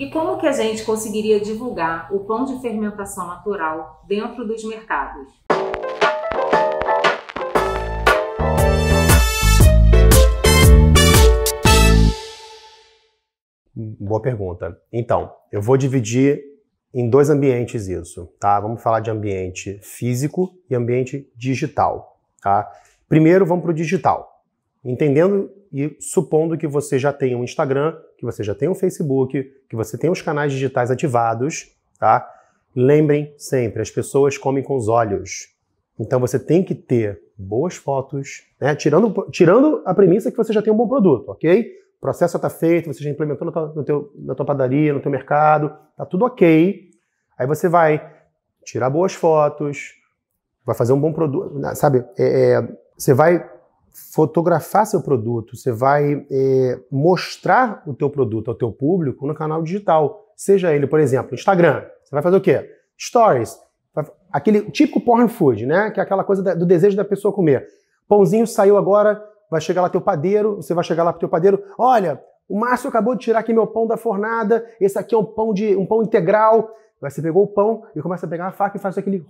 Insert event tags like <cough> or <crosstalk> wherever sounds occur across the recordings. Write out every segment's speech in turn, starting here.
E como que a gente conseguiria divulgar o pão de fermentação natural dentro dos mercados? Boa pergunta. Então, eu vou dividir em dois ambientes isso, tá? Vamos falar de ambiente físico e ambiente digital, tá? Primeiro, vamos para o digital. Entendendo e supondo que você já tem um Instagram, que você já tem um Facebook, que você tem os canais digitais ativados, tá? Lembrem sempre, as pessoas comem com os olhos. Então você tem que ter boas fotos, né? tirando, tirando a premissa que você já tem um bom produto, ok? O processo está feito, você já implementou no, no teu, na tua padaria, no teu mercado, tá tudo ok. Aí você vai tirar boas fotos, vai fazer um bom produto, sabe? É, é, você vai fotografar seu produto, você vai é, mostrar o teu produto ao teu público no canal digital. Seja ele, por exemplo, Instagram. Você vai fazer o quê? Stories. Aquele típico porn food, né? Que é aquela coisa do desejo da pessoa comer. Pãozinho saiu agora, vai chegar lá teu padeiro, você vai chegar lá pro teu padeiro, olha, o Márcio acabou de tirar aqui meu pão da fornada, esse aqui é um pão de um pão integral. você pegou o pão e começa a pegar a faca e faz aquele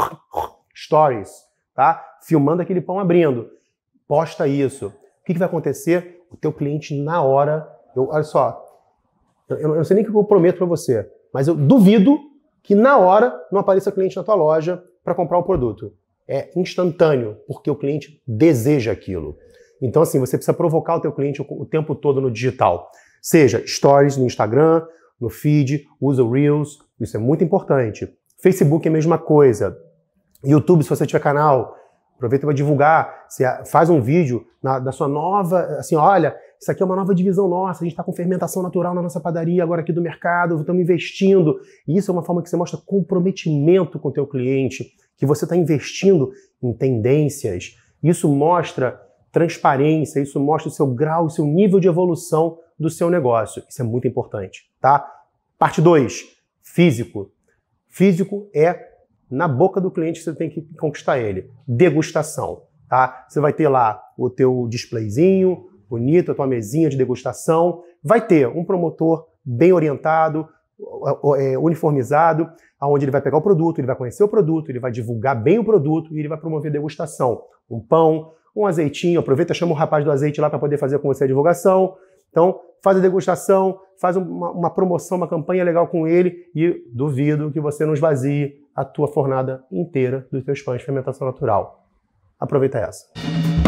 <laughs> stories tá? Filmando aquele pão abrindo. Posta isso. O que, que vai acontecer? O teu cliente, na hora, eu, olha só, eu, eu, não sei nem o que eu prometo para você, mas eu duvido que na hora não apareça cliente na tua loja para comprar o produto. É instantâneo, porque o cliente deseja aquilo. Então, assim, você precisa provocar o teu cliente o, o tempo todo no digital. Seja stories no Instagram, no feed, usa o Reels, isso é muito importante. Facebook é a mesma coisa. YouTube, se você tiver canal, aproveita para divulgar, você faz um vídeo na, da sua nova, assim, olha, isso aqui é uma nova divisão nossa, a gente está com fermentação natural na nossa padaria, agora aqui do mercado, estamos investindo. E isso é uma forma que você mostra comprometimento com o teu cliente, que você está investindo em tendências. Isso mostra transparência, isso mostra o seu grau, o seu nível de evolução do seu negócio. Isso é muito importante, tá? Parte 2, físico. Físico é na boca do cliente você tem que conquistar ele. Degustação, tá? Você vai ter lá o teu displayzinho, bonito, a tua mesinha de degustação. Vai ter um promotor bem orientado, é, uniformizado, aonde ele vai pegar o produto, ele vai conhecer o produto, ele vai divulgar bem o produto e ele vai promover degustação. Um pão, um azeitinho, aproveita, chama o rapaz do azeite lá para poder fazer com você a divulgação. Então, faz a degustação, faz uma, uma promoção, uma campanha legal com ele e duvido que você não esvazie a tua fornada inteira dos teus pães de fermentação natural. Aproveita essa.